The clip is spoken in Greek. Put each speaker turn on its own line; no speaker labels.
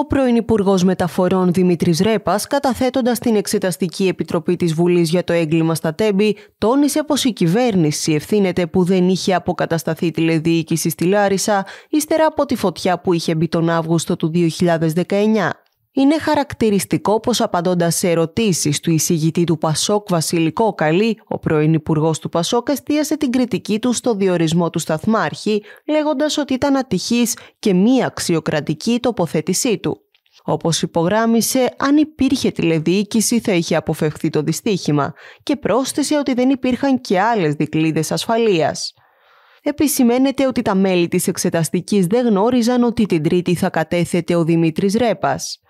ο πρώην Υπουργός Μεταφορών Δημήτρης Ρέπας, καταθέτοντας την Εξεταστική Επιτροπή της Βουλής για το έγκλημα στα Τέμπη, τόνισε πως η κυβέρνηση ευθύνεται που δεν είχε αποκατασταθεί τηλεδιοίκηση στη Λάρισα, ύστερα από τη φωτιά που είχε μπει τον Αύγουστο του 2019 είναι χαρακτηριστικό πως απαντώντας σε ερωτήσεις του εισηγητή του Πασόκ Βασιλικό Καλή, ο πρώην υπουργός του Πασόκ εστίασε την κριτική του στο διορισμό του σταθμάρχη, λέγοντας ότι ήταν ατυχής και μη αξιοκρατική η τοποθέτησή του. Όπως υπογράμισε, αν υπήρχε τηλεδιοίκηση θα είχε αποφευχθεί το δυστύχημα και πρόσθεσε ότι δεν υπήρχαν και άλλες δικλείδες ασφαλείας. Επισημαίνεται ότι τα μέλη της εξεταστικής δεν γνώριζαν ότι την Τρίτη θα κατέθεται ο Δημήτρης Ρέπας.